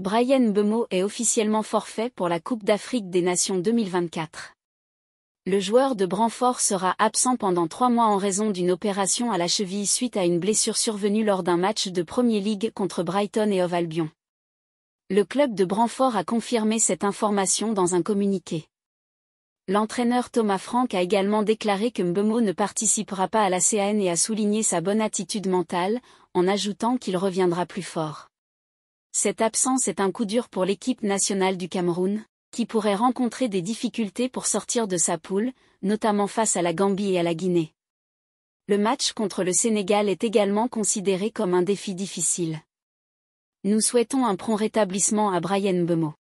Brian Bemo est officiellement forfait pour la Coupe d'Afrique des Nations 2024. Le joueur de Branfort sera absent pendant trois mois en raison d'une opération à la cheville suite à une blessure survenue lors d'un match de Premier League contre Brighton et Hove Albion. Le club de Branfort a confirmé cette information dans un communiqué. L'entraîneur Thomas Frank a également déclaré que Mbemo ne participera pas à la CAN et a souligné sa bonne attitude mentale, en ajoutant qu'il reviendra plus fort. Cette absence est un coup dur pour l'équipe nationale du Cameroun, qui pourrait rencontrer des difficultés pour sortir de sa poule, notamment face à la Gambie et à la Guinée. Le match contre le Sénégal est également considéré comme un défi difficile. Nous souhaitons un prompt rétablissement à Brian Bemo.